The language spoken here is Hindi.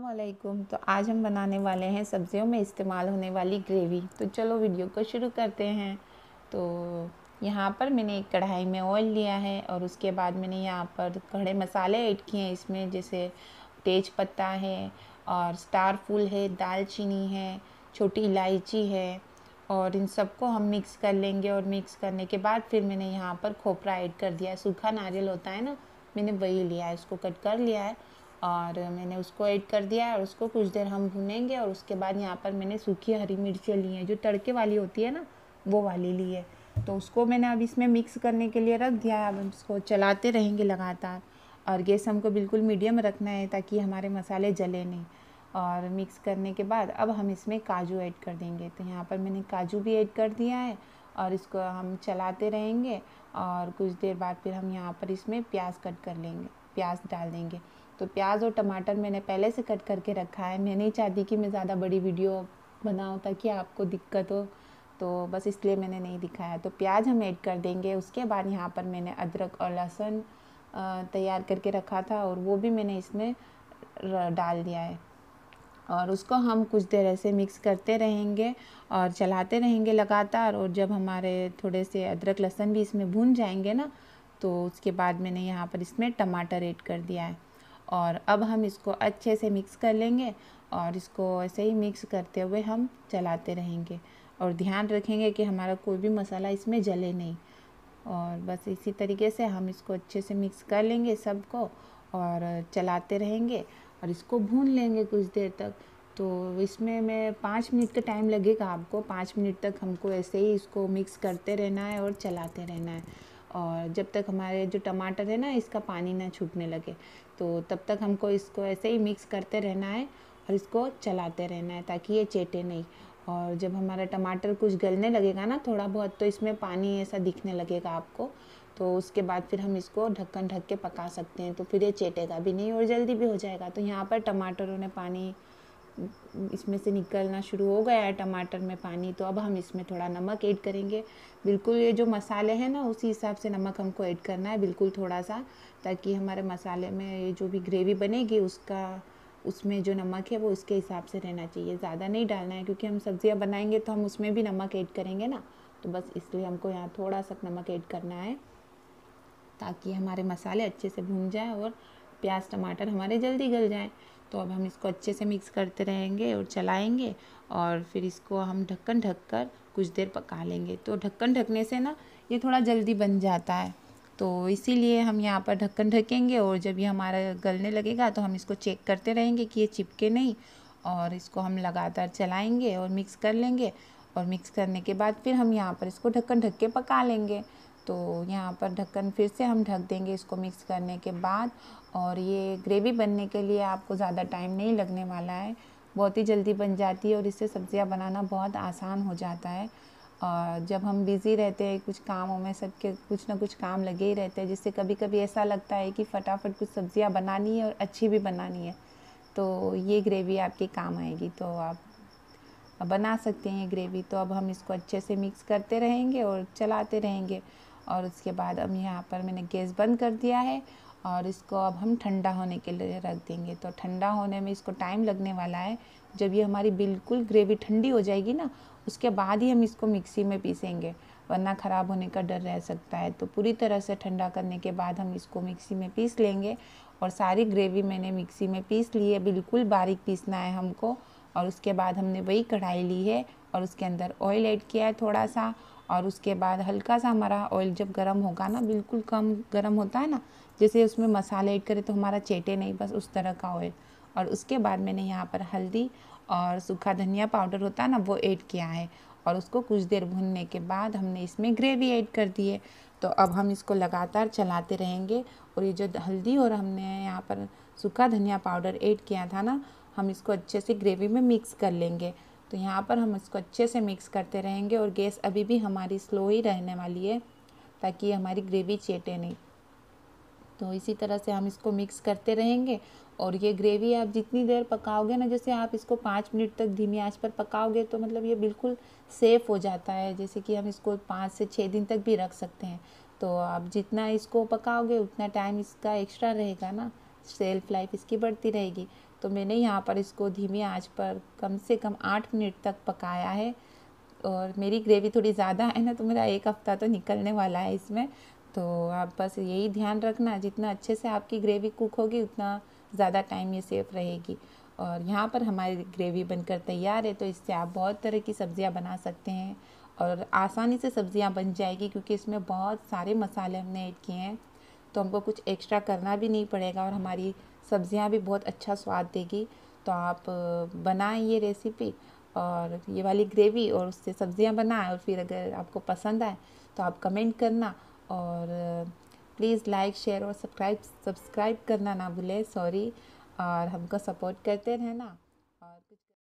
वालेकुम तो आज हम बनाने वाले हैं सब्ज़ियों में इस्तेमाल होने वाली ग्रेवी तो चलो वीडियो को शुरू करते हैं तो यहाँ पर मैंने एक कढ़ाई में ऑयल लिया है और उसके बाद मैंने यहाँ पर खड़े मसाले ऐड किए हैं इसमें जैसे तेज पत्ता है और स्टार फूल है दालचीनी है छोटी इलायची है और इन सबको हम मिक्स कर लेंगे और मिक्स करने के बाद फिर मैंने यहाँ पर खोपरा ऐड कर दिया है सूखा नारियल होता है ना मैंने वही लिया है उसको कट कर लिया है और मैंने उसको ऐड कर दिया है और उसको कुछ देर हम भुनेंगे और उसके बाद यहाँ पर मैंने सूखी हरी मिर्चें ली हैं जो तड़के वाली होती है ना वो वाली ली है तो उसको मैंने अब इसमें मिक्स करने के लिए रख दिया है अब हम इसको चलाते रहेंगे लगातार और गैस हमको बिल्कुल मीडियम रखना है ताकि हमारे मसाले जले नहीं और मिक्स करने के बाद अब हम इसमें काजू ऐड कर देंगे तो यहाँ पर मैंने काजू भी ऐड कर दिया है और इसको हम चलाते रहेंगे और कुछ देर बाद फिर हम यहाँ पर इसमें प्याज कट कर लेंगे प्याज डाल देंगे तो प्याज और टमाटर मैंने पहले से कट करके रखा है मैं नहीं चाहती कि मैं ज़्यादा बड़ी वीडियो बनाऊँ ताकि आपको दिक्कत हो तो बस इसलिए मैंने नहीं दिखाया तो प्याज हम ऐड कर देंगे उसके बाद यहाँ पर मैंने अदरक और लहसुन तैयार करके रखा था और वो भी मैंने इसमें डाल दिया है और उसको हम कुछ देर ऐसे मिक्स करते रहेंगे और चलाते रहेंगे लगातार और जब हमारे थोड़े से अदरक लहसुन भी इसमें भून जाएंगे ना तो उसके बाद मैंने यहाँ पर इसमें टमाटर ऐड कर दिया है और अब हम इसको अच्छे से मिक्स कर लेंगे और इसको ऐसे ही मिक्स करते हुए हम चलाते रहेंगे और ध्यान रखेंगे कि हमारा कोई भी मसाला इसमें जले नहीं और बस इसी तरीके से हम इसको अच्छे से मिक्स कर लेंगे सबको और चलाते रहेंगे और इसको भून लेंगे कुछ देर तक तो इसमें मैं पाँच मिनट का टाइम लगेगा आपको पाँच मिनट तक हमको ऐसे ही इसको मिक्स करते रहना है और चलाते रहना है और जब तक हमारे जो टमाटर है ना इसका पानी ना छूटने लगे तो तब तक हमको इसको ऐसे ही मिक्स करते रहना है और इसको चलाते रहना है ताकि ये चेटे नहीं और जब हमारा टमाटर कुछ गलने लगेगा ना थोड़ा बहुत तो इसमें पानी ऐसा दिखने लगेगा आपको तो उसके बाद फिर हम इसको ढक्कन ढक के पका सकते हैं तो फिर ये चेटेगा भी नहीं और जल्दी भी हो जाएगा तो यहाँ पर टमाटरों ने पानी इसमें से निकलना शुरू हो गया है टमाटर में पानी तो अब हम इसमें थोड़ा नमक ऐड करेंगे बिल्कुल ये जो मसाले हैं ना उसी हिसाब से नमक हमको ऐड करना है बिल्कुल थोड़ा सा ताकि हमारे मसाले में ये जो भी ग्रेवी बनेगी उसका उसमें जो नमक है वो उसके हिसाब से रहना चाहिए ज़्यादा नहीं डालना है क्योंकि हम सब्ज़ियाँ बनाएंगे तो हम उसमें भी नमक ऐड करेंगे ना तो बस इसलिए हमको यहाँ थोड़ा सा नमक ऐड करना है ताकि हमारे मसाले अच्छे से भून जाए और प्याज टमाटर हमारे जल्दी गल जाएँ तो अब हम इसको अच्छे से मिक्स करते रहेंगे और चलाएंगे और फिर इसको हम ढक्कन ढक कर कुछ देर पका लेंगे तो ढक्कन ढकने से ना ये थोड़ा जल्दी बन जाता है तो इसीलिए हम यहाँ पर ढक्कन ढकेंगे और जब ये हमारा गलने लगेगा तो हम इसको चेक करते रहेंगे कि ये चिपके नहीं और इसको हम लगातार चलाएँगे और मिक्स कर लेंगे और मिक्स करने के बाद फिर हम यहाँ पर इसको ढक्कन ढक के पका लेंगे तो यहाँ पर ढक्कन फिर से हम ढक देंगे इसको मिक्स करने के बाद और ये ग्रेवी बनने के लिए आपको ज़्यादा टाइम नहीं लगने वाला है बहुत ही जल्दी बन जाती है और इससे सब्ज़ियाँ बनाना बहुत आसान हो जाता है और जब हम बिज़ी रहते हैं कुछ कामों में सबके कुछ ना कुछ काम लगे ही रहते हैं जिससे कभी कभी ऐसा लगता है कि फटाफट कुछ सब्ज़ियाँ बनानी है और अच्छी भी बनानी है तो ये ग्रेवी आपके काम आएगी तो आप बना सकते हैं ग्रेवी तो अब हम इसको अच्छे से मिक्स करते रहेंगे और चलाते रहेंगे और उसके बाद अब यहाँ पर मैंने गैस बंद कर दिया है और इसको अब हम ठंडा होने के लिए रख देंगे तो ठंडा होने में इसको टाइम लगने वाला है जब ये हमारी बिल्कुल ग्रेवी ठंडी हो जाएगी ना उसके बाद ही हम इसको मिक्सी में पीसेंगे वरना ख़राब होने का डर रह सकता है तो पूरी तरह से ठंडा करने के बाद हम इसको मिक्सी में पीस लेंगे और सारी ग्रेवी मैंने मिक्सी में पीस ली है बिल्कुल बारीक पीसना है हमको और उसके बाद हमने वही कढ़ाई ली है और उसके अंदर ऑयल ऐड किया है थोड़ा सा और उसके बाद हल्का सा हमारा ऑयल जब गर्म होगा ना बिल्कुल कम गर्म होता है ना जैसे उसमें मसाले ऐड करें तो हमारा चेटे नहीं बस उस तरह का ऑयल और उसके बाद मैंने यहाँ पर हल्दी और सूखा धनिया पाउडर होता है ना वो ऐड किया है और उसको कुछ देर भूनने के बाद हमने इसमें ग्रेवी ऐड कर दी है तो अब हम इसको लगातार चलाते रहेंगे और ये जो हल्दी और हमने यहाँ पर सूखा धनिया पाउडर ऐड किया था ना हम इसको अच्छे से ग्रेवी में मिक्स कर लेंगे तो यहाँ पर हम इसको अच्छे से मिक्स करते रहेंगे और गैस अभी भी हमारी स्लो ही रहने वाली है ताकि हमारी ग्रेवी चेटे नहीं तो इसी तरह से हम इसको मिक्स करते रहेंगे और ये ग्रेवी आप जितनी देर पकाओगे ना जैसे आप इसको पाँच मिनट तक धीमी आंच पर पकाओगे तो मतलब ये बिल्कुल सेफ़ हो जाता है जैसे कि हम इसको पाँच से छः दिन तक भी रख सकते हैं तो आप जितना इसको पकाओगे उतना टाइम इसका एक्स्ट्रा रहेगा ना सेल्फ लाइफ इसकी बढ़ती रहेगी तो मैंने यहाँ पर इसको धीमी आंच पर कम से कम आठ मिनट तक पकाया है और मेरी ग्रेवी थोड़ी ज़्यादा है ना तो मेरा एक हफ़्ता तो निकलने वाला है इसमें तो आप बस यही ध्यान रखना जितना अच्छे से आपकी ग्रेवी कुक होगी उतना ज़्यादा टाइम ये सेफ रहेगी और यहाँ पर हमारी ग्रेवी बनकर तैयार है तो इससे आप बहुत तरह की सब्ज़ियाँ बना सकते हैं और आसानी से सब्ज़ियाँ बन जाएगी क्योंकि इसमें बहुत सारे मसाले हमने ऐड किए हैं तो हमको कुछ एक्स्ट्रा करना भी नहीं पड़ेगा और हमारी सब्जियां भी बहुत अच्छा स्वाद देगी तो आप बनाएं ये रेसिपी और ये वाली ग्रेवी और उससे सब्जियां बनाएं और फिर अगर आपको पसंद आए तो आप कमेंट करना और प्लीज़ लाइक शेयर और सब्सक्राइब सब्सक्राइब करना ना भूलें सॉरी और हमको सपोर्ट करते रहना